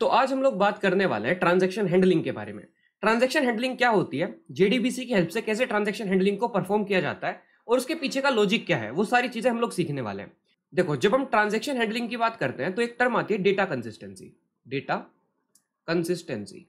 तो आज हम लोग बात करने वाले हैं ट्रांजेक्शन हैंडलिंग के बारे में ट्रांजेक्शन हैंडलिंग क्या होती है जेडीबीसी की हेल्प से कैसे ट्रांजेक्शन हैंडलिंग को परफॉर्म किया जाता है और उसके पीछे का लॉजिक क्या है वो सारी चीजें हम लोग सीखने वाले हैं देखो जब हम ट्रांजेक्शन हैंडलिंग की बात करते हैं तो एक टर्म आती है डेटा कंसिस्टेंसी डेटा कंसिस्टेंसी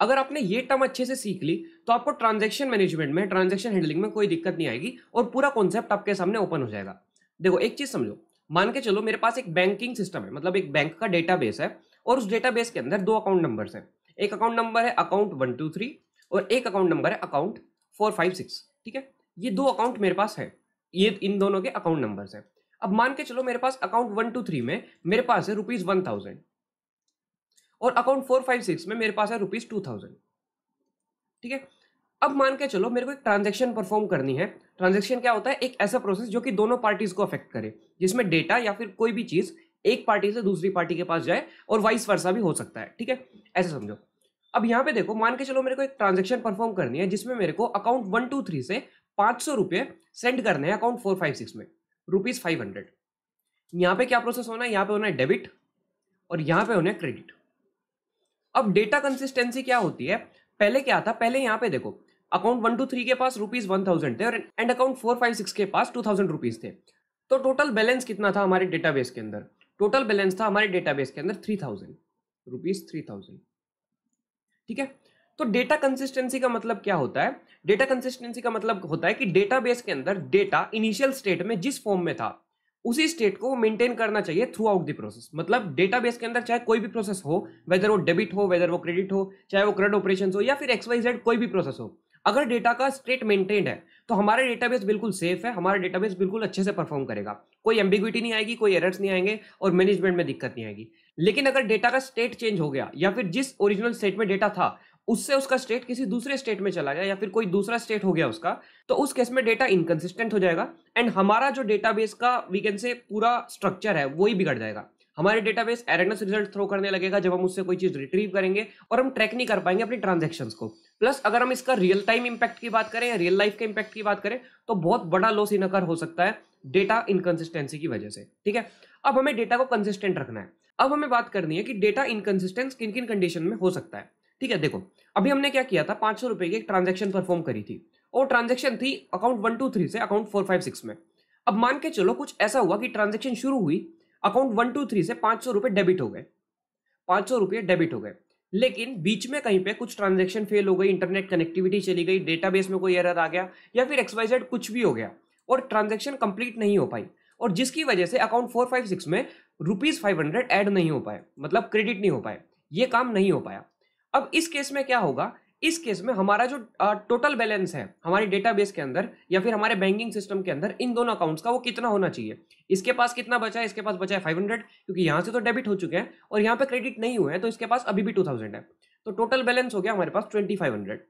अगर आपने ये टर्म अच्छे से सीख ली तो आपको ट्रांजेक्शन मैनेजमेंट में ट्रांजेक्शन हैंडलिंग में कोई दिक्कत नहीं आएगी और पूरा कॉन्सेप्ट आपके सामने ओपन हो जाएगा देखो एक चीज समझो मान के चलो मेरे पास एक बैंकिंग सिस्टम है मतलब एक बैंक का डेटाबेस है और उस डेटाबेस के अंदर दो अकाउंट नंबर है एक अकाउंट नंबर है अकाउंट वन टू थ्री और एक अकाउंट नंबर है अकाउंट फोर फाइव सिक्स ठीक है ये दो अकाउंट मेरे पास है ये इन दोनों के अकाउंट नंबर है अब मान के चलो मेरे पास अकाउंट वन टू थ्री में मेरे पास है रुपीज वन थाउजेंड और अकाउंट फोर फाइव सिक्स में मेरे पास है रुपीज टू थाउजेंड ठीक है अब मान के चलो मेरे को एक ट्रांजेक्शन परफॉर्म करनी है ट्रांजेक्शन क्या होता है एक ऐसा प्रोसेस जो कि दोनों पार्टीज को अफेक्ट करे जिसमें डेटा या फिर कोई भी चीज एक पार्टी से दूसरी पार्टी के पास जाए और वाइस वर्षा भी हो सकता है ठीक है ऐसे समझो अब यहाँ पे देखो मान के चलो मेरे को एक ट्रांजेक्शन परफॉर्म करनी है जिसमें मेरे को अकाउंट वन टू थ्री से पांच सौ रुपये सेंड करने हैं अकाउंट फोर फाइव सिक्स में रुपीज़ फाइव हंड्रेड यहाँ पे क्या प्रोसेस होना है यहाँ पे होना है डेबिट और यहाँ पे होना है क्रेडिट अब डेटा कंसिस्टेंसी क्या होती है पहले क्या था पहले यहाँ पे देखो अकाउंट वन टू थ्री के पास रुपीज वन थाउजेंड थे and account four five six के पास टू थाउजेंड रुपीज थे तो टोटल बैलेंस कितना था हमारे डेटाबेस के अंदर टोटल बैलेंस था हमारे डेटाबेस के अंदर three thousand rupees three thousand ठीक है तो डेटा कंसिस्टेंसी का मतलब क्या होता है डेटा कंसिस्टेंसी का मतलब होता है कि डेटाबेस के अंदर डेटा इनिशियल स्टेट में जिस फॉर्म में था उसी स्टेट को मेंटेन करना चाहिए थ्रू आउट द प्रोसेस मतलब डेटाबेस के अंदर चाहे कोई भी प्रोसेस हो वेदर वो डेबिट हो वेदर वो क्रेडिट हो चाहे वो क्रेड ऑपरेशन हो या फिर एक्सवाइजेड जेड कोई भी प्रोसेस हो अगर डेटा का स्टेट मेंटेन्ड है तो हमारा डेटाबेस बिल्कुल सेफ है हमारा डेटाबेस बिल्कुल अच्छे से परफॉर्म करेगा कोई एम्बिग्विटी नहीं आएगी कोई एरर्स नहीं आएंगे और मैनेजमेंट में दिक्कत नहीं आएगी लेकिन अगर डेटा का स्टेट चेंज हो गया या फिर जिस ओरिजिनल स्टेट में डेटा था उससे उसका स्टेट किसी दूसरे स्टेट में चला गया या फिर कोई दूसरा स्टेट हो गया उसका तो उस केस में डेटा इनकन्सिस्टेंट हो जाएगा एंड हमारा जो डेटाबेस का वी कैन से पूरा स्ट्रक्चर है वही बिगड़ जाएगा हमारे डेटाबेस एरेनस रिजल्ट थ्रो करने लगेगा जब हम उससे कोई चीज रिट्रीव करेंगे और हम ट्रैक नहीं कर पाएंगे अपनी ट्रांजेक्शन को प्लस अगर हम इसका रियल टाइम इंपैक्ट की बात करें या रियल लाइफ के इंपैक्ट की बात करें तो बहुत बड़ा लॉस इन हो सकता है डेटा इनकन्सिस्टेंसी की वजह से ठीक है अब हमें डेटा को कंसिस्टेंट रखना है अब हमें बात करनी है कि डेटा इनकन्सिस्टेंस किन किन कंडीशन में हो सकता है ठीक है देखो अभी हमने क्या किया था पांच सौ रुपए की एक ट्रांजेक्शन परफॉर्म करी थी और ट्रांजेक्शन थी अकाउंट वन टू थ्री से अकाउंट फोर फाइव सिक्स में अब मान के चलो कुछ ऐसा हुआ कि ट्रांजेक्शन शुरू हुई अकाउंट वन टू थ्री से पाँच सौ रुपये डेबिट हो गए पाँच सौ रुपये डेबिट हो गए लेकिन बीच में कहीं पे कुछ ट्रांजेक्शन फेल हो गई इंटरनेट कनेक्टिविटी चली गई डेटाबेस में कोई एरर आ गया या फिर एक्सवाइजेड कुछ भी हो गया और ट्रांजेक्शन कंप्लीट नहीं हो पाई और जिसकी वजह से अकाउंट फोर फाइव सिक्स में रुपीज़ फाइव हंड्रेड एड नहीं हो पाए मतलब क्रेडिट नहीं हो पाए ये काम नहीं हो पाया अब इस केस में क्या होगा इस केस में हमारा जो टोटल बैलेंस है हमारे डेटाबेस के अंदर या फिर हमारे बैंकिंग सिस्टम के अंदर इन दोनों अकाउंट्स का वो कितना होना चाहिए इसके पास कितना बचा है इसके पास बचा है फाइव हंड्रेड क्योंकि यहाँ से तो डेबिट हो चुके हैं और यहाँ पे क्रेडिट नहीं हुए हैं तो इसके पास अभी भी टू थाउजेंड है तो टोटल बैलेंस हो गया हमारे पास ट्वेंटी फाइव हंड्रेड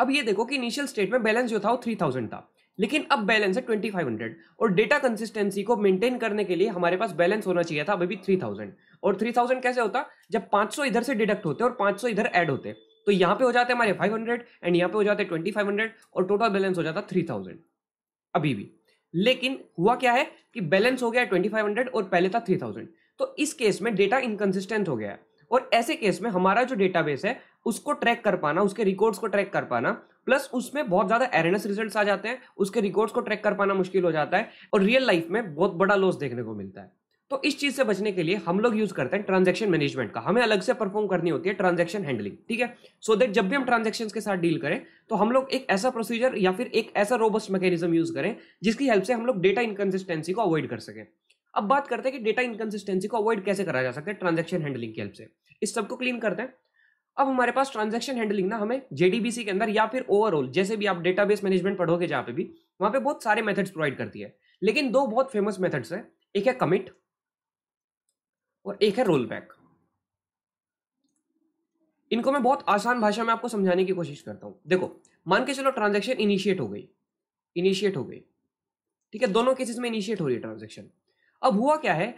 अब ये देखो कि इनिशियल स्टेट में बैलेंस जो था वो थ्री थाउजेंड था लेकिन अब बैलेंस है ट्वेंटी फाइव हंड्रेड और डेटा कंसिस्टेंसी को मेंटेन करने के लिए हमारे पास बैलेंस होना चाहिए था अभी भी थ्री थाउजेंड और थ्री थाउजेंड कैसे होता जब पाँच सौ इधर से डिडक्ट होते और पाँच सौ इधर ऐड होते तो यहाँ पे हो जाते हमारे 500 एंड यहाँ पे हो जाते 2500 और टोटल बैलेंस हो जाता 3000 अभी भी लेकिन हुआ क्या है कि बैलेंस हो गया 2500 और पहले था 3000 तो इस केस में डेटा इनकन्सिस्टेंट हो गया है और ऐसे केस में हमारा जो डेटाबेस है उसको ट्रैक कर पाना उसके रिकॉर्ड्स को ट्रैक कर पाना प्लस उसमें बहुत ज़्यादा एरेनस रिजल्ट आ जाते हैं उसके रिकॉर्ड्स को ट्रैक कर पाना मुश्किल हो जाता है और रियल लाइफ में बहुत बड़ा लॉस देखने को मिलता है तो इस चीज से बचने के लिए हम लोग यूज करते हैं ट्रांजेक्शन मैनेजमेंट का हमें अलग से परफॉर्म करनी होती है ट्रांजेक्शन हैंडलिंग ठीक है सो so दैट जब भी हम ट्रांजेक्शन के साथ डील करें तो हम लोग एक ऐसा प्रोसीजर या फिर एक ऐसा रोबस्ट मैकेनिज्म यूज करें जिसकी हेल्प से हम लोग डेटा इनकन्सिस्टेंसी को अवॉइड कर सकें अब बात करते हैं कि डेटा इनकन्सिस्टेंसी को अवॉइड कैसे करा जा सकता है ट्रांजेक्शन हैंडलिंग की हेल्प से इस सबको क्लीन करते हैं अब हमारे पास ट्रांजेक्शन हैंडलिंग ना हमें जेडीबीसी के अंदर या फिर ओवरऑल जैसे भी आप डेटाबेस मैनेजमेंट पढ़ोगे जहाँ पे भी वहाँ पे बहुत सारे मेथड्स प्रोवाइड करती है लेकिन दो बहुत फेमस मेथड्स हैं एक है कमिट और एक है रोल बैक इनको मैं बहुत आसान भाषा में आपको समझाने की कोशिश करता हूं देखो मान के चलो ट्रांजेक्शन इनिशिएट हो गई इनिशिएट हो गई ठीक है दोनों केसेस में इनिशिएट हो रही है ट्रांजेक्शन अब हुआ क्या है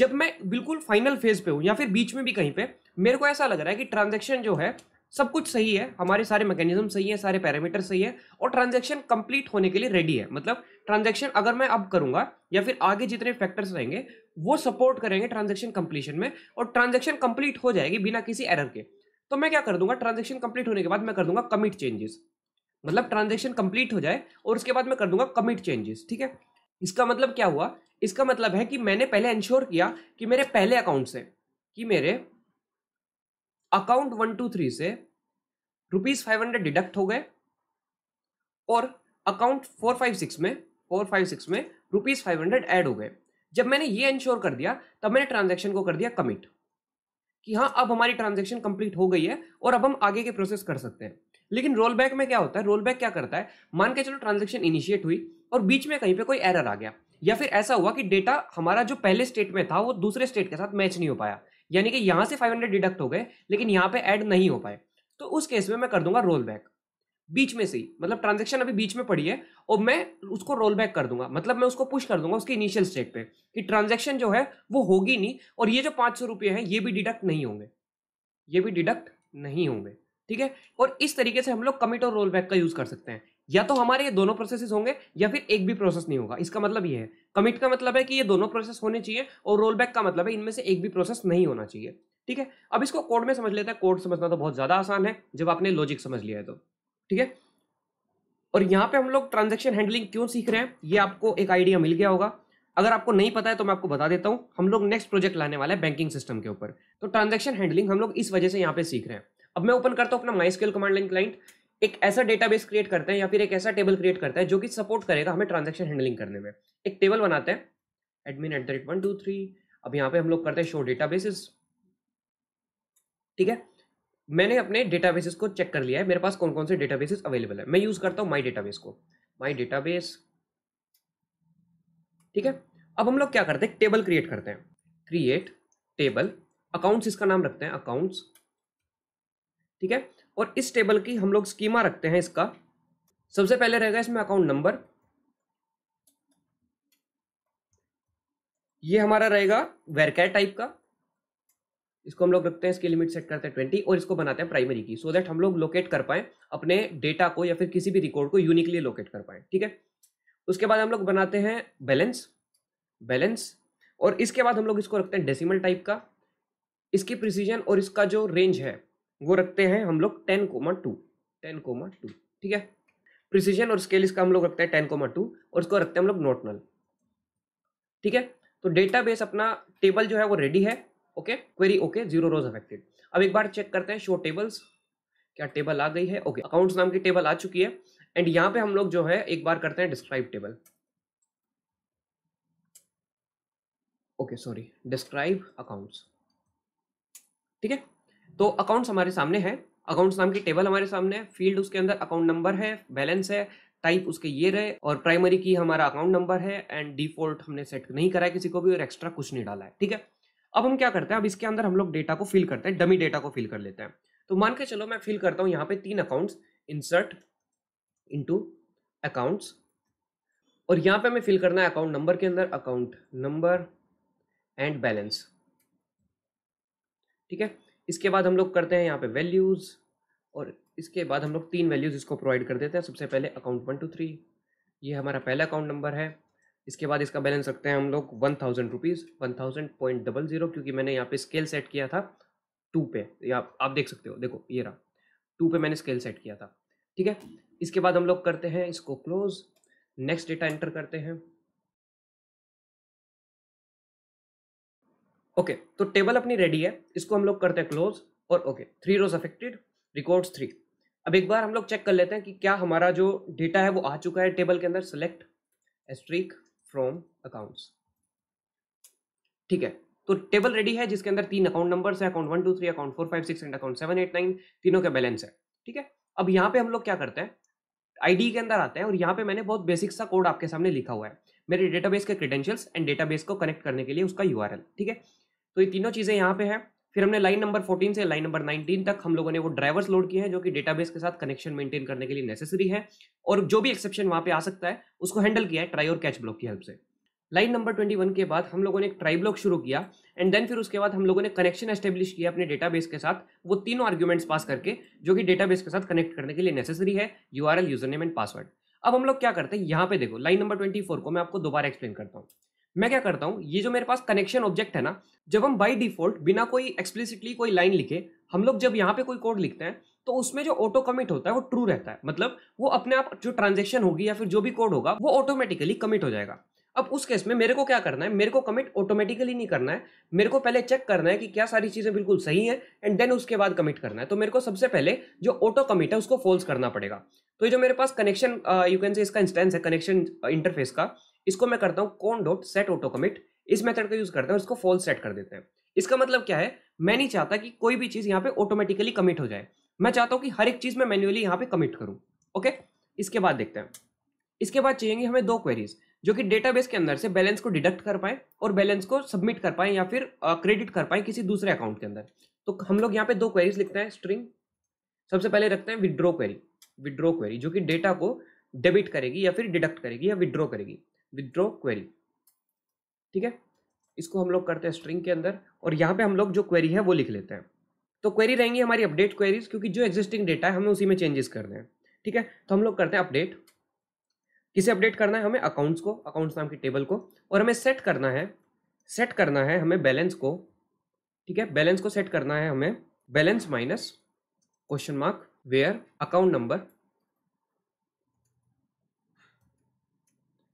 जब मैं बिल्कुल फाइनल फेज पे हूं या फिर बीच में भी कहीं पे मेरे को ऐसा लग रहा है कि ट्रांजेक्शन जो है सब कुछ सही है हमारे सारे मैकेनिज्म सही है सारे पैरामीटर सही है और ट्रांजेक्शन कंप्लीट होने के लिए रेडी है मतलब ट्रांजेक्शन अगर मैं अब करूंगा या फिर आगे जितने फैक्टर्स रहेंगे वो सपोर्ट करेंगे ट्रांजेक्शन कंप्लीशन में और ट्रांजेक्शन कंप्लीट हो जाएगी बिना किसी एरर के तो मैं क्या कर दूंगा ट्रांजेक्शन कंप्लीट होने के बाद मैं कर दूंगा कमिट चेंजेस मतलब ट्रांजेक्शन कंप्लीट हो जाए और उसके बाद मैं कर दूंगा कमिट चेंजेस ठीक है इसका मतलब क्या हुआ इसका मतलब है कि मैंने पहले इंश्योर किया कि मेरे पहले अकाउंट से कि मेरे अकाउंट वन टू थ्री से रुपीज फाइव हंड्रेड डिडक्ट हो गए और अकाउंट फोर फाइव सिक्स में फोर फाइव सिक्स में रुपीज फाइव हंड्रेड एड हो गए जब मैंने ये इंश्योर कर दिया तब मैंने ट्रांजेक्शन को कर दिया कमिट कि हाँ अब हमारी ट्रांजेक्शन कंप्लीट हो गई है और अब हम आगे के प्रोसेस कर सकते हैं लेकिन रोल बैक में क्या होता है रोल बैक क्या करता है मान के चलो ट्रांजेक्शन इनिशिएट हुई और बीच में कहीं पे कोई एरर आ गया या फिर ऐसा हुआ कि डेटा हमारा जो पहले स्टेट में था वो दूसरे स्टेट के साथ मैच नहीं हो पाया यानी कि यहाँ से 500 डिडक्ट हो गए लेकिन यहाँ पे ऐड नहीं हो पाए तो उस केस में मैं कर दूंगा रोल बैक बीच में से ही मतलब ट्रांजेक्शन अभी बीच में पड़ी है और मैं उसको रोल बैक कर दूंगा मतलब मैं उसको पुश कर दूंगा उसके इनिशियल स्टेट पे कि ट्रांजेक्शन जो है वो होगी नहीं और ये जो पांच सौ रुपये हैं ये भी डिडक्ट नहीं होंगे ये भी डिडक्ट नहीं होंगे ठीक है और इस तरीके से हम लोग कमिट और रोल बैक का यूज़ कर सकते हैं या तो हमारे ये दोनों प्रोसेसेस होंगे या फिर एक भी प्रोसेस नहीं होगा इसका मतलब ये है कमिट का मतलब है कि ये दोनों प्रोसेस होने चाहिए और रोल बैक का मतलब है इनमें से एक भी प्रोसेस नहीं होना चाहिए ठीक है अब इसको कोड में समझ लेता है कोड समझना तो बहुत ज़्यादा आसान है जब आपने लॉजिक समझ लिया है तो ठीक है और यहाँ पे हम लोग ट्रांजेक्शन हैंडलिंग क्यों सीख रहे हैं ये आपको एक आइडिया मिल गया होगा अगर आपको नहीं पता है तो मैं आपको बता देता हूँ हम लोग नेक्स्ट प्रोजेक्ट लाने वाले हैं बैंकिंग सिस्टम के ऊपर तो ट्रांजेक्शन हैंडलिंग हम लोग इस वजह से यहाँ पे सीख रहे हैं अब मैं ओपन करता हूँ अपना MySQL command line client एक ऐसा डेटाबेस क्रिएट करते हैं या फिर एक ऐसा टेबल क्रिएट करता है जो कि सपोर्ट करेगा हमें ट्रांजेक्शन हैंडलिंग करने में एक टेबल बनाते हैं admin at the rate one two three अब यहाँ पे हम लोग करते हैं शो डेटा ठीक है मैंने अपने डेटा को चेक कर लिया है मेरे पास कौन कौन से डेटा अवेलेबल है मैं यूज करता हूँ माई डेटाबेस को माई डेटाबेस ठीक है अब हम लोग क्या करते हैं टेबल क्रिएट करते हैं क्रिएट टेबल अकाउंट्स इसका नाम रखते हैं अकाउंट्स ठीक है और इस टेबल की हम लोग स्कीमा रखते हैं इसका सबसे पहले रहेगा इसमें अकाउंट नंबर ये हमारा रहेगा वेरकैर टाइप का इसको हम लोग रखते हैं इसकी लिमिट सेट करते हैं ट्वेंटी और इसको बनाते हैं प्राइमरी की सो so दैट हम लोग लोकेट कर पाए अपने डेटा को या फिर किसी भी रिकॉर्ड को यूनिकली लोकेट कर पाए ठीक है उसके बाद हम लोग बनाते हैं बैलेंस बैलेंस और इसके बाद हम लोग इसको रखते हैं डेसिमल टाइप का इसकी प्रिसीजन और इसका जो रेंज है वो रखते हैं हम लोग ten comma two ten comma two ठीक है प्रिसीजन और स्केल इसका हम लोग रखते हैं टेन कोमा टू और इसको रखते हैं हम लोग नोट नल ठीक है तो बेस अपना टेबल जो है वो रेडी है okay query okay zero rows affected अब एक बार चेक करते हैं शो टेबल्स क्या टेबल आ गई है ओके okay. अकाउंट्स नाम की टेबल आ चुकी है एंड यहाँ पे हम लोग जो है एक बार करते हैं describe table okay sorry describe accounts ठीक है तो अकाउंट्स हमारे सामने है अकाउंट्स नाम की टेबल हमारे सामने है फील्ड उसके अंदर अकाउंट नंबर है बैलेंस है टाइप उसके ये रहे और प्राइमरी की हमारा अकाउंट नंबर है एंड डिफॉल्ट हमने सेट नहीं कराया किसी को भी और एक्स्ट्रा कुछ नहीं डाला है ठीक है अब हम क्या करते हैं अब इसके अंदर हम लोग डेटा को फिल करते हैं डमी डेटा को फिल कर लेते हैं तो मान के चलो मैं फिल करता हूँ यहाँ पे तीन अकाउंट्स इंसर्ट इनटू अकाउंट्स और यहाँ पे हमें फिल करना है अकाउंट नंबर के अंदर अकाउंट नंबर एंड बैलेंस ठीक है इसके बाद हम लोग करते हैं यहाँ पे वैल्यूज़ और इसके बाद हम लोग तीन वैल्यूज़ इसको प्रोवाइड कर देते हैं सबसे पहले अकाउंट वन टू थ्री ये हमारा पहला अकाउंट नंबर है इसके बाद इसका बैलेंस रखते हैं हम लोग one thousand rupees one thousand point double zero क्योंकि मैंने यहाँ पे स्केल सेट किया था टू पे या आप देख सकते हो देखो ये रहा टू पे मैंने स्केल सेट किया था ठीक है इसके बाद हम लोग करते हैं इसको क्लोज नेक्स्ट डेटा एंटर करते हैं ओके okay, तो टेबल अपनी रेडी है इसको हम लोग करते हैं क्लोज और okay three rows affected records three अब एक बार हम लोग चेक कर लेते हैं कि क्या हमारा जो डेटा है वो आ चुका है टेबल के अंदर सेलेक्ट एस्ट्रिक फ्रॉम अकाउंट्स ठीक है तो टेबल रेडी है जिसके अंदर तीन अकाउंट नंबर्स है account one two three account four five six and account seven eight nine तीनों का बैलेंस है ठीक है अब यहाँ पे हम लोग क्या करते हैं आईडी के अंदर आते हैं और यहाँ पे मैंने बहुत बेसिक सा कोड आपके सामने लिखा हुआ है मेरे डेटाबेस के क्रेडेंशियल्स एंड डेटाबेस को कनेक्ट करने के लिए उसका यूआरएल ठीक है तो ये तीनों चीज़ें यहाँ पे है फिर हमने लाइन नंबर 14 से लाइन नंबर 19 तक हम लोगों ने वो ड्राइवर्स लोड किए हैं जो कि डेटाबेस के साथ कनेक्शन मेंटेन करने के लिए नेसेसरी है और जो भी एक्सेप्शन वहाँ पे आ सकता है उसको हैंडल किया है ट्राई और कैच ब्लॉक की हेल्प से लाइन नंबर 21 के बाद हम लोगों ने एक ट्राई ब्लॉक शुरू किया एंड देन फिर उसके बाद हम लोगों ने कनेक्शन एस्टेब्लिश किया अपने डेटाबेस के साथ वो तीनों आर्ग्यूमेंट्स पास करके जो कि डेटाबेस के साथ कनेक्ट करने के लिए नेसेसरी है U R L user name and password अब हम लोग क्या करते हैं यहाँ पे देखो लाइन नंबर ट्वेंटी को मैं आपको दोबारा एक्सप्लेन करता हूँ मैं क्या करता हूँ ये जो मेरे पास कनेक्शन ऑब्जेक्ट है ना जब हम बाई डिफॉल्ट बिना कोई एक्सप्लिसिटली कोई लाइन लिखे हम लोग जब यहाँ पे कोई कोड लिखते हैं तो उसमें जो ऑटो कमिट होता है वो ट्रू रहता है मतलब वो अपने आप जो ट्रांजेक्शन होगी या फिर जो भी कोड होगा वो ऑटोमेटिकली कमिट हो जाएगा अब उस केस में मेरे को क्या करना है मेरे को कमिट ऑटोमेटिकली नहीं करना है मेरे को पहले चेक करना है कि क्या सारी चीज़ें बिल्कुल सही हैं एंड देन उसके बाद कमिट करना है तो मेरे को सबसे पहले जो ऑटो कमिट है उसको फॉल्स करना पड़ेगा तो ये जो मेरे पास कनेक्शन यू कैन से इसका इंस्टेंस है कनेक्शन इंटरफेस uh, का इसको मैं करता हूँ कौन डॉट सेट ऑटो कमिट इस मेथड का यूज करता हूँ इसको फॉल सेट कर देते हैं इसका मतलब क्या है मैं नहीं चाहता कि कोई भी चीज़ यहाँ पे ऑटोमेटिकली कमिट हो जाए मैं चाहता हूँ कि हर एक चीज़ मैं मैन्युअली यहाँ पे कमिट करूँ ओके इसके बाद देखते हैं इसके बाद चाहिए हमें दो क्वेरीज जो कि डेटाबेस के अंदर से बैलेंस को डिडक्ट कर पाए और बैलेंस को सबमिट कर पाए या फिर क्रेडिट कर पाए किसी दूसरे अकाउंट के अंदर तो हम लोग यहाँ पे दो क्वेरीज लिखते हैं स्ट्रिंग सबसे पहले रखते हैं विड्रॉ क्वेरी विड्रॉ क्वेरी जो कि डेटा को डेबिट करेगी या फिर डिडक्ट करेगी या विड्रॉ करेगी विदड्रॉ क्वेरी ठीक है इसको हम लोग करते हैं स्ट्रिंग के अंदर और यहाँ पे हम लोग जो क्वेरी है वो लिख लेते हैं तो क्वेरी रहेंगी हमारी अपडेट क्वेरीज क्योंकि जो एग्जिस्टिंग डेटा है हमें उसी में चेंजेस करने हैं ठीक है तो हम लोग करते हैं अपडेट किसे अपडेट करना है हमें अकाउंट्स को अकाउंट्स नाम की टेबल को और हमें सेट करना है सेट करना है हमें बैलेंस को ठीक है बैलेंस को सेट करना है हमें balance minus question mark where account number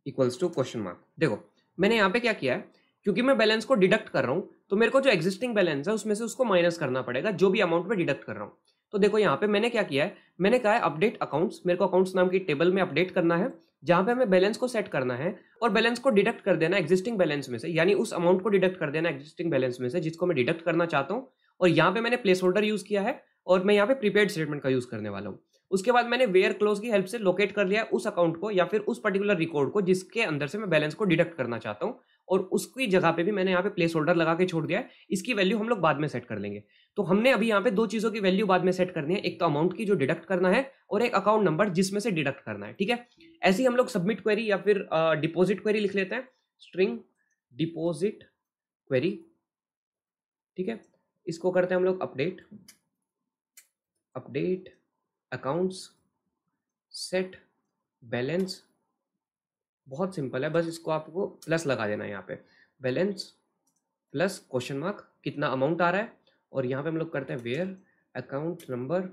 equals to question mark देखो मैंने यहाँ पे क्या किया है क्योंकि मैं बैलेंस को डिडक्ट कर रहा हूँ तो मेरे को जो एक्जिस्टिंग बैलेंस है उसमें से उसको माइनस करना पड़ेगा जो भी अमाउंट में डिडक्ट कर रहा हूँ तो देखो यहाँ पे मैंने क्या किया है मैंने कहा है अपडेट अकाउंट्स मेरे को अकाउंट्स नाम की टेबल में अपडेट करना है जहां पे हमें बैलेंस को सेट करना है और बैलेंस को डिडक्ट कर देना एक्जिस्टिंग बैलेंस में से यानी उस अमाउंट को डिडक्ट कर देना एक्जिस्टिंग बैलेंस में से जिसको मैं डिडक्ट करना चाहता हूँ और यहाँ पे मैंने प्लेस होल्डर यूज़ किया है और मैं यहाँ पे प्रीपेड स्टेटमेंट का यूज़ करने वाला हूँ उसके बाद मैंने वेयर क्लोज की हेल्प से लोकेट कर लिया उस अकाउंट को या फिर उस पर्टिकुलर रिकॉर्ड को जिसके अंदर से मैं बैलेंस को डिडक्ट करना चाहता हूँ और उसकी जगह पे भी मैंने यहाँ पे प्लेस होल्डर लगा के छोड़ दिया है इसकी वैल्यू हम लोग बाद में सेट कर लेंगे तो हमने अभी यहाँ पे दो चीज़ों की वैल्यू बाद में सेट करनी है एक तो अमाउंट की जो डिडक्ट करना है और एक अकाउंट नंबर जिसमें से डिडक्ट करना है ठीक है ऐसी हम लोग सबमिट क्वेरी या फिर डिपोजिट क्वेरी लिख लेते हैं स्ट्रिंग डिपोजिट क्वेरी ठीक है इसको करते हैं हम लोग update update accounts set balance बहुत सिंपल है बस इसको आपको प्लस लगा देना है यहाँ पे बैलेंस प्लस क्वेश्चन मार्क कितना अमाउंट आ रहा है और यहाँ पे हम लोग करते हैं where account number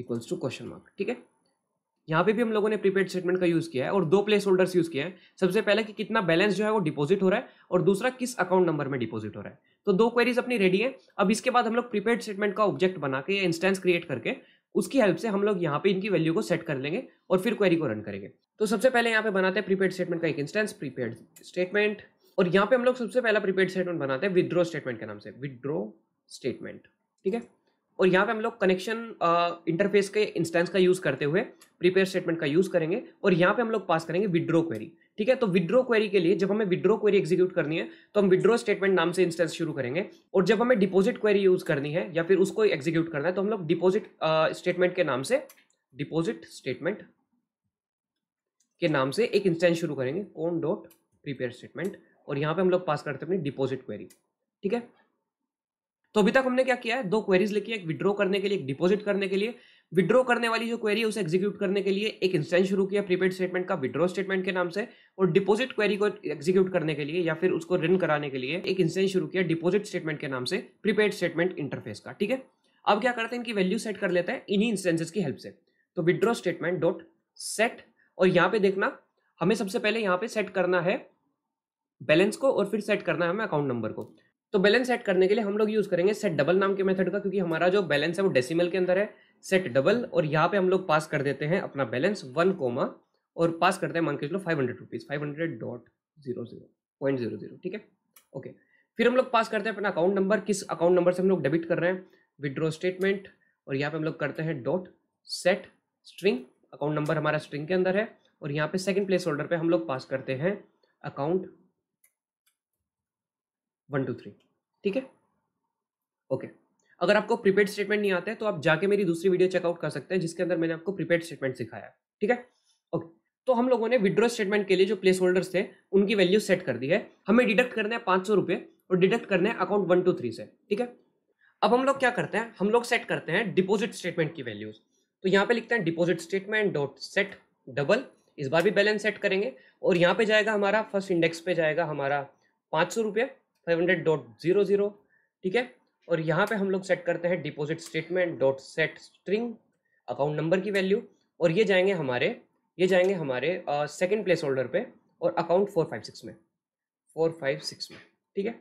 equals to question mark ठीक है यहाँ पे भी हम लोगों ने प्रीपेड स्टेटमेंट का यूज़ किया है और दो प्लेस होल्डर्स यूज़ किए हैं सबसे पहले कि कितना बैलेंस जो है वो डिपॉजिट हो रहा है और दूसरा किस अकाउंट नंबर में डिपॉजिट हो रहा है तो दो क्वेरीज अपनी रेडी है अब इसके बाद हम लोग प्रीपेड स्टेटमेंट का ऑब्जेक्ट बना के या इंस्टेंस क्रिएट करके उसकी हेल्प से हम लोग यहाँ पे इनकी वैल्यू को सेट कर लेंगे और फिर क्वेरी को रन करेंगे तो सबसे पहले यहाँ पे बनाते हैं प्रीपेड स्टेटमेंट का एक इंस्टेंस प्रीपेड स्टेटमेंट और यहाँ पे हम लोग सबसे पहला प्रीपेड स्टेटमेंट बनाते हैं विद्रो स्टेटमेंट के नाम से विद्रो स्टेटमेंट ठीक है और यहाँ पे हम लोग कनेक्शन इंटरफेस के इंस्टेंस का यूज़ करते हुए प्रिपेयर स्टेटमेंट का यूज़ करेंगे और यहाँ पे हम लोग पास करेंगे विड्रो क्वेरी ठीक है तो विड्रो क्वेरी के लिए जब हमें विड्रो क्वेरी एग्जीक्यूट करनी है तो हम विड्रो स्टेटमेंट नाम से इंस्टेंस शुरू करेंगे और जब हमें डिपोजिट क्वेरी यूज़ करनी है या फिर उसको एग्जीक्यूट करना है तो हम लोग डिपॉजिट स्टेटमेंट के नाम से डिपोजिट स्टेटमेंट के नाम से एक इंस्टेंस शुरू करेंगे कौन डॉट प्रिपेयर स्टेटमेंट और यहाँ पे हम लोग पास करते हैं अपनी डिपोजिट क्वेरी ठीक है तो अभी तक हमने क्या किया है दो क्वेरीज लिखी है एक विड्रॉ करने के लिए एक डिपॉजिट करने के लिए विड्रॉ करने वाली जो क्वेरी है उसे एग्जीक्यूट करने के लिए एक इंस्टेंस शुरू किया प्रीपेड स्टेटमेंट का विड्रॉ स्टेटमेंट के नाम से और डिपॉजिट क्वेरी को एग्जीक्यूट करने के लिए या फिर उसको रिन कराने के लिए एक इंस्टेंस शुरू किया डिपॉजिट स्टेटमेंट के नाम से प्रीपेड स्टेटमेंट इंटरफेस का ठीक है अब क्या करते हैं इनकी वैल्यू सेट कर लेते हैं इन्हीं इंस्टेंसेज की हेल्प से तो विड्रॉ स्टेटमेंट डॉट सेट और यहाँ पे देखना हमें सबसे पहले यहाँ पे सेट करना है बैलेंस को और फिर सेट करना है हमें अकाउंट नंबर को तो बैलेंस सेट करने के लिए हम लोग यूज करेंगे सेट डबल नाम के मेथड का क्योंकि हमारा जो बैलेंस है वो डेसिमल के अंदर है सेट डबल और यहाँ पे हम लोग पास कर देते हैं अपना बैलेंस वन कोमा और पास करते हैं मान के चलो five hundred rupees five hundred dot zero zero point zero zero ठीक है ओके फिर हम लोग पास करते हैं अपना अकाउंट नंबर किस अकाउंट नंबर से हम लोग डेबिट कर रहे हैं विदड्रॉ स्टेटमेंट और यहाँ पे हम लोग करते हैं dot set string account number हमारा स्ट्रिंग के अंदर है और यहाँ पे सेकंड प्लेस होल्डर पे हम लोग पास करते हैं अकाउंट वन टू थ्री ठीक है ओके अगर आपको प्रीपेड स्टेटमेंट नहीं आता है तो आप जाके मेरी दूसरी वीडियो चेकआउट कर सकते हैं जिसके अंदर मैंने आपको प्रीपेड स्टेटमेंट सिखाया ठीक है ओके तो हम लोगों ने विड्रॉ स्टेटमेंट के लिए जो प्लेस होल्डर्स थे उनकी वैल्यू सेट कर दी है हमें डिडक्ट करने है पांच सौ और डिडक्ट करने हैं अकाउंट वन टू थ्री से ठीक है अब हम लोग क्या करते हैं हम लोग सेट करते हैं डिपोजिट स्टेटमेंट की वैल्यूज तो यहाँ पे लिखते हैं deposit statement dot set double इस बार भी बैलेंस सेट करेंगे और यहाँ पे जाएगा हमारा फर्स्ट इंडेक्स पे जाएगा हमारा पांच सौ रुपये five hundred dot zero zero ठीक है और यहाँ पे हम लोग सेट करते हैं deposit statement dot set string account number की वैल्यू और ये जाएंगे हमारे ये जाएंगे हमारे सेकेंड प्लेस होल्डर पर और अकाउंट फोर फाइव सिक्स में फोर फाइव सिक्स में ठीक है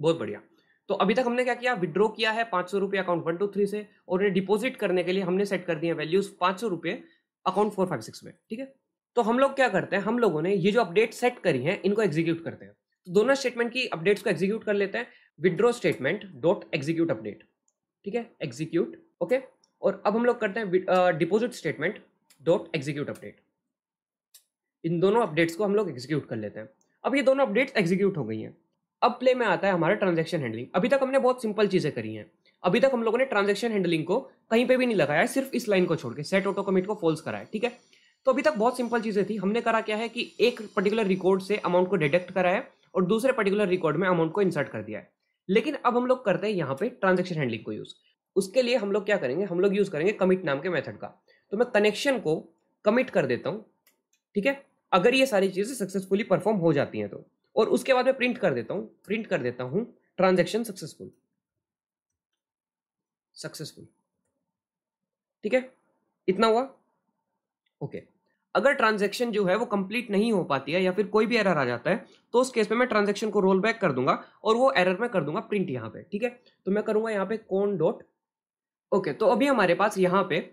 बहुत बढ़िया तो अभी तक हमने क्या किया विड्रॉ किया है पाँच सौ रुपये अकाउंट वन टू थ्री से और उन्हें डिपॉजिट करने के लिए हमने सेट कर दिए वैल्यूज पाँच सौ रुपये अकाउंट फोर फाइव सिक्स में ठीक है तो हम लोग क्या करते हैं हम लोगों ने ये जो अपडेट सेट करी है इनको एग्जीक्यूट करते हैं तो दोनों स्टेटमेंट की अपडेट्स को एग्जीक्यूट कर लेते हैं withdraw statement dot execute update ठीक है एग्जीक्यूट ओके और अब हम लोग करते हैं deposit statement dot execute update इन दोनों अपडेट्स को हम लोग एग्जीक्यूट कर लेते हैं अब ये दोनों अपडेट्स एग्जीक्यूट हो गई हैं अब प्ले में आता है हमारा ट्रांजेक्शन हैंडलिंग अभी तक हमने बहुत सिंपल चीज़ें करी हैं अभी तक हम लोगों ने ट्रांजेक्शन हैंडलिंग को कहीं पे भी नहीं लगाया सिर्फ इस लाइन को छोड़ के सेट ऑटो कमिट को फॉल्स कराया ठीक है तो अभी तक बहुत सिंपल चीज़ें थी हमने करा क्या है कि एक पर्टिकुलर रिकॉर्ड से अमाउंट को डिडक्ट करा है और दूसरे पर्टिकुलर रिकॉर्ड में अमाउंट को इंसर्ट कर दिया है लेकिन अब हम लोग करते हैं यहाँ पे ट्रांजेक्शन हैंडलिंग को यूज़ उसके लिए हम लोग क्या करेंगे हम लोग यूज़ करेंगे कमिट नाम के मेथड का तो मैं कनेक्शन को कमिट कर देता हूँ ठीक है अगर ये सारी चीज़ें सक्सेसफुली परफॉर्म हो जाती हैं तो और उसके बाद मैं प्रिंट कर देता हूँ प्रिंट कर देता हूँ ट्रांजेक्शन सक्सेसफुल सक्सेसफुल ठीक है इतना हुआ ओके okay. अगर ट्रांजेक्शन जो है वो कंप्लीट नहीं हो पाती है या फिर कोई भी एरर आ जाता है तो उस केस में मैं ट्रांजेक्शन को रोल बैक कर दूंगा और वो एरर में कर दूंगा प्रिंट यहाँ पे ठीक है तो मैं करूंगा यहाँ पे कौन डॉट ओके तो अभी हमारे पास यहाँ पे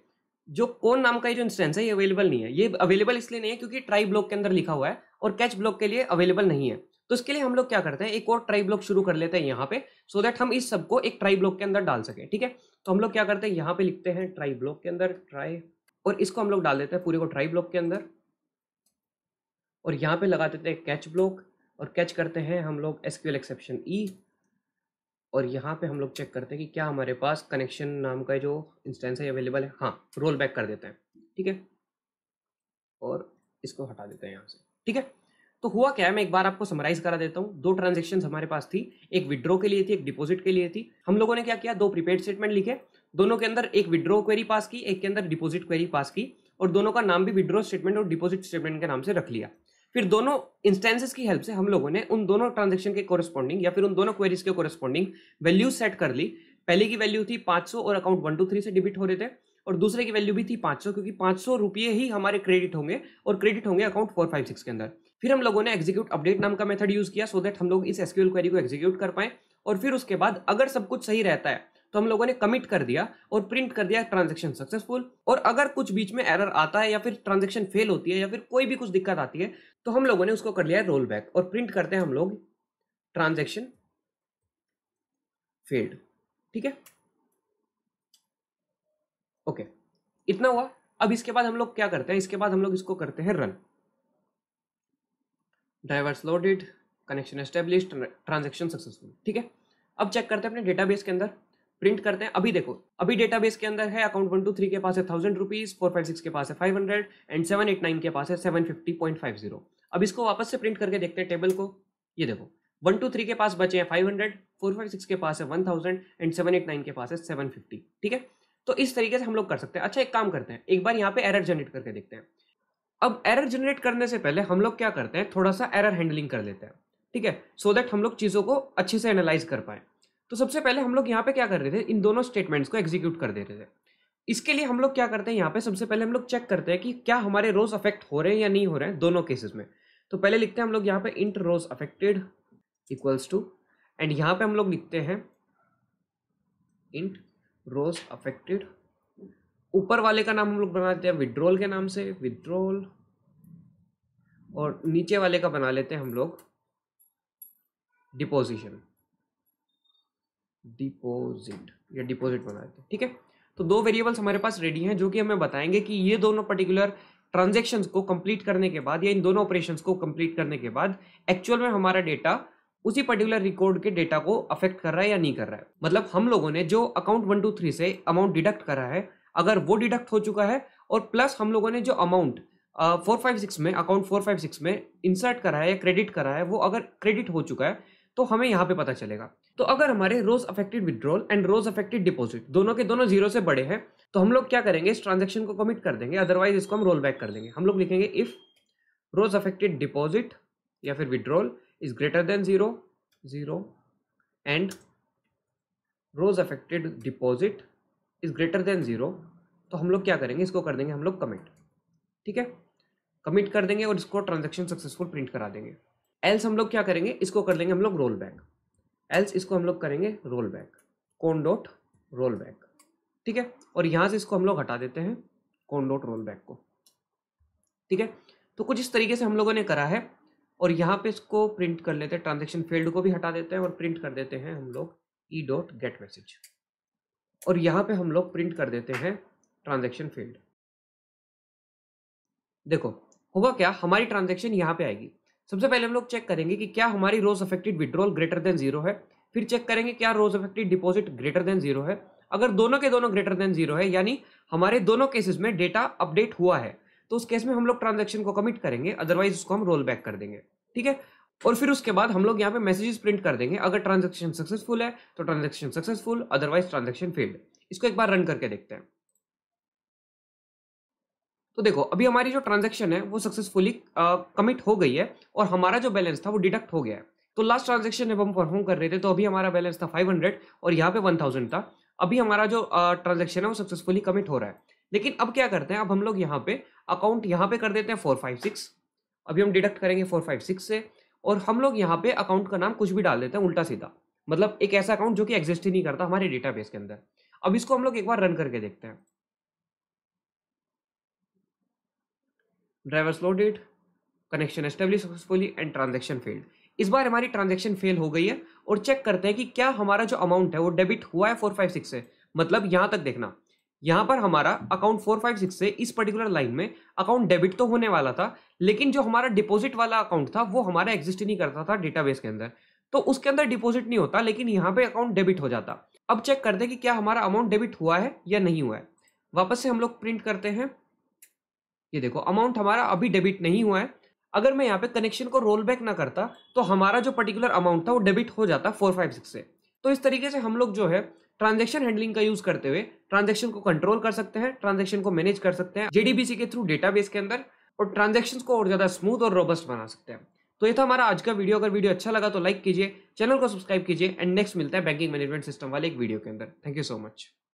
जो कौन नाम का ये जो इंस्टेंस है ये अवेलेबल नहीं है ये अवेलेबल इसलिए नहीं है क्योंकि ट्राई ब्लॉक के अंदर लिखा हुआ है और कैच ब्लॉक के लिए अवेलेबल नहीं है तो इसके लिए हम लोग क्या करते हैं एक और ट्राई ब्लॉक शुरू कर लेते हैं यहाँ पे सो देट हम इस सबको एक ट्राई ब्लॉक के अंदर डाल सके ठीक है तो हम लोग क्या करते हैं यहाँ पे लिखते हैं ट्राई ब्लॉक के अंदर ट्राई और इसको हम लोग डाल देते हैं पूरे को ट्राई ब्लॉक के अंदर और यहाँ पे लगा देते हैं कैच ब्लॉक और कैच करते हैं हम लोग एसक्यूएल एक्सेप्शन ई और यहाँ पे हम लोग चेक करते हैं कि क्या हमारे पास कनेक्शन नाम का जो इंस्टेंस है अवेलेबल है हाँ रोल बैक कर देते हैं ठीक है और इसको हटा देते हैं यहाँ से ठीक है तो हुआ क्या है मैं एक बार आपको समराइज करा देता हूँ दो ट्रांजेक्शन हमारे पास थी एक विड्रॉ के लिए थी एक डिपोजिट के लिए थी हम लोगों ने क्या किया दो प्रीपेड स्टेटमेंट लिखे दोनों के अंदर एक विड्रो क्वेरी पास की एक के अंदर डिपॉजिट क्वेरी पास की और दोनों का नाम भी विड्रो स्टेटमेंट और डिपॉजिट स्टेटमेंट के नाम से रख लिया फिर दोनों इंस्टेंसेस की हेल्प से हम लोगों ने उन दोनों ट्रांजेक्शन के कोरस्पॉन्डिंग या फिर उन दोनों क्वेरीज के कोरस्पॉन्डिंग वैल्यू सेट कर ली पहले की वैल्यू थी 500 और अकाउंट वन टू थ्री से डिबिट हो रहे थे और दूसरे की वैल्यू भी थी 500 क्योंकि 500 रुपये ही हमारे क्रेडिट होंगे और क्रेडिट होंगे अकाउंट फोर फाइव सिक्स के अंदर फिर हम लोगों ने एग्जीक्यूट अपडेट नाम का मेथड यूज किया सो so दैट हम लोग इस एसक्यूएल क्वेरी को एग्जीक्यूट कर पाए और फिर उसके बाद अगर सब कुछ सही रहता है तो हम लोगों ने कमिट कर दिया और प्रिंट कर दिया ट्रांजेक्शन सक्सेसफुल और अगर कुछ बीच में एरर आता है या फिर ट्रांजेक्शन फेल होती है या फिर कोई भी कुछ दिक्कत आती है तो हम लोगों ने उसको कर लिया है रोल बैक और प्रिंट करते हैं हम लोग ट्रांजेक्शन फेल्ड ठीक है ओके इतना हुआ अब इसके बाद हम लोग क्या करते हैं इसके बाद हम लोग इसको करते हैं run drivers loaded connection establish transaction successful ठीक है अब चेक करते हैं अपने डेटाबेस के अंदर प्रिंट करते हैं अभी देखो अभी डेटाबेस के अंदर है अकाउंट वन टू थ्री के पास है thousand rupees four five six के पास है five hundred and seven eight nine के पास है seven fifty point five zero अब इसको वापस से प्रिंट करके देखते हैं टेबल को ये देखो वन टू थ्री के पास बचे हैं five hundred four five six के पास है one thousand and seven eight nine के पास है सेवन फिफ्टी ठीक है तो इस तरीके से हम लोग कर सकते हैं अच्छा एक काम करते हैं एक बार यहाँ पे एरर जनरेट करके देखते हैं अब एरर जनरेट करने से पहले हम लोग क्या करते हैं थोड़ा सा एरर हैंडलिंग कर लेते हैं ठीक है सो so दैट हम लोग चीज़ों को अच्छे से एनालाइज कर पाए तो सबसे पहले हम लोग यहाँ पे क्या कर रहे थे इन दोनों स्टेटमेंट्स को एग्जीक्यूट कर दे रहे थे इसके लिए हम लोग क्या करते हैं यहाँ पे सबसे पहले हम लोग चेक करते हैं कि क्या हमारे रोज अफेक्ट हो रहे हैं या नहीं हो रहे हैं दोनों केसेस में तो पहले लिखते हैं हम लोग यहाँ पे int rows affected equals to and यहाँ पे हम लोग लिखते हैं इंट रोज अफेक्टेड ऊपर वाले का नाम हम लोग बना लेते हैं विड्रोल के नाम से विड्रोल और नीचे वाले का बना लेते हैं हम लोग डिपोजिशन डिपोजिट या डिपोजिट बना थे ठीक है तो दो वेरिएबल्स हमारे पास रेडी हैं जो कि हमें बताएंगे कि ये दोनों पर्टिकुलर ट्रांजेक्शन को कंप्लीट करने के बाद या इन दोनों ऑपरेशन को कंप्लीट करने के बाद एक्चुअल में हमारा डेटा उसी पर्टिकुलर रिकॉर्ड के डेटा को अफेक्ट कर रहा है या नहीं कर रहा है मतलब हम लोगों ने जो अकाउंट वन टू थ्री से अमाउंट डिडक्ट करा है अगर वो डिडक्ट हो चुका है और प्लस हम लोगों ने जो अमाउंट फोर फाइव सिक्स में अकाउंट फोर फाइव सिक्स में इंसर्ट करा है या क्रेडिट करा है वो अगर क्रेडिट हो चुका है तो हमें यहाँ पे पता चलेगा तो अगर हमारे rows affected withdrawal and rows affected deposit दोनों के दोनों जीरो से बड़े हैं तो हम लोग क्या करेंगे इस ट्रांजेक्शन को कमिट कर देंगे अदरवाइज इसको हम रोल बैक कर देंगे हम लोग लिखेंगे इफ रोज अफेक्टेड डिपॉजिट या फिर withdrawal is greater than zero zero and rows affected deposit is greater than zero तो हम लोग क्या करेंगे इसको कर देंगे हम लोग कमिट ठीक है कमिट कर देंगे और इसको ट्रांजेक्शन सक्सेसफुल प्रिंट करा देंगे एल्स हम लोग क्या करेंगे इसको कर लेंगे हम लोग रोल बैक एल्स इसको हम लोग करेंगे रोल बैक कौन डॉट रोल बैक ठीक है और यहां से इसको हम लोग हटा देते हैं कौन डॉट रोल बैक को ठीक है तो कुछ इस तरीके से हम लोगों ने करा है और यहाँ पे इसको प्रिंट कर लेते हैं ट्रांजेक्शन फील्ड को भी हटा देते हैं और प्रिंट कर देते हैं हम लोग ई डॉट गेट मैसेज और यहाँ पे हम लोग प्रिंट कर देते हैं ट्रांजेक्शन फील्ड देखो हुआ क्या हमारी ट्रांजेक्शन यहाँ पे आएगी सबसे पहले हम लोग चेक करेंगे कि क्या हमारी rows affected withdrawal greater than zero है फिर चेक करेंगे क्या rows affected deposit greater than zero है अगर दोनों के दोनों ग्रेटर देन जीरो है यानी हमारे दोनों केसेस में डेटा अपडेट हुआ है तो उस केस में हम लोग ट्रांजेक्शन को कमिट करेंगे अदरवाइज उसको हम रोल बैक कर देंगे ठीक है और फिर उसके बाद हम लोग यहाँ पे मैसेजेस प्रिंट कर देंगे अगर ट्रांजेक्शन सक्सेसफुल है तो transaction successful otherwise transaction failed इसको एक बार रन करके देखते हैं तो देखो अभी हमारी जो ट्रांजेक्शन है वो सक्सेसफुली कमिट हो गई है और हमारा जो बैलेंस था वो डिडक्ट हो गया है तो लास्ट ट्रांजेक्शन जब हम परफॉर्म कर रहे थे तो अभी हमारा बैलेंस था 500 और यहाँ पे 1000 था अभी हमारा जो ट्रांजेक्शन है वो सक्सेसफुली कमिट हो रहा है लेकिन अब क्या करते हैं अब हम लोग यहाँ पे अकाउंट यहाँ पे कर देते हैं फोर फाइव सिक्स अभी हम डिडक्ट करेंगे फोर फाइव सिक्स से और हम लोग यहाँ पे अकाउंट का नाम कुछ भी डाल देते हैं उल्टा सीधा मतलब एक ऐसा अकाउंट जो कि एग्जिस्ट ही नहीं करता हमारे डेटाबेस के अंदर अब इसको हम लोग एक बार रन करके देखते हैं driver slow date connection establish successfully and transaction failed इस बार हमारी ट्रांजेक्शन फेल हो गई है और चेक करते हैं कि क्या हमारा जो अमाउंट है वो डेबिट हुआ है फोर फाइव सिक्स से मतलब यहाँ तक देखना यहाँ पर हमारा अकाउंट फोर फाइव सिक्स से इस पर्टिकुलर लाइन में अकाउंट डेबिट तो होने वाला था लेकिन जो हमारा डिपॉजिट वाला अकाउंट था वो हमारा एग्जिस्ट नहीं करता था डेटाबेस के अंदर तो उसके अंदर डिपॉजिट नहीं होता लेकिन यहाँ पे अकाउंट डेबिट हो जाता अब चेक करते हैं कि क्या हमारा अमाउंट डेबिट हुआ है या नहीं हुआ है वापस से हम लोग प्रिंट करते हैं ये देखो अमाउंट हमारा अभी डेबिट नहीं हुआ है अगर मैं यहाँ पे कनेक्शन को रोल बैक ना करता तो हमारा जो पर्टिकुलर अमाउंट था वो डेबिट हो जाता फोर फाइव सिक्स से तो इस तरीके से हम लोग जो है ट्रांजेक्शन हैंडलिंग का यूज करते हुए ट्रांजेक्शन को कंट्रोल कर सकते हैं ट्रांजेक्शन को मैनेज कर सकते हैं जेडीबीसी के थ्रू डेटाबेस के अंदर और ट्रांजेक्शन को और ज्यादा स्मूथ और रोबस्ट बना सकते हैं तो ये था हमारा आज का वीडियो अगर वीडियो अच्छा लगा तो लाइक कीजिए चैनल को सब्सक्राइब कीजिए एंड नेक्स्ट मिलता है बैंकिंग मैनेजमेंट सिस्टम वाले एक वीडियो के अंदर थैंक यू सो मच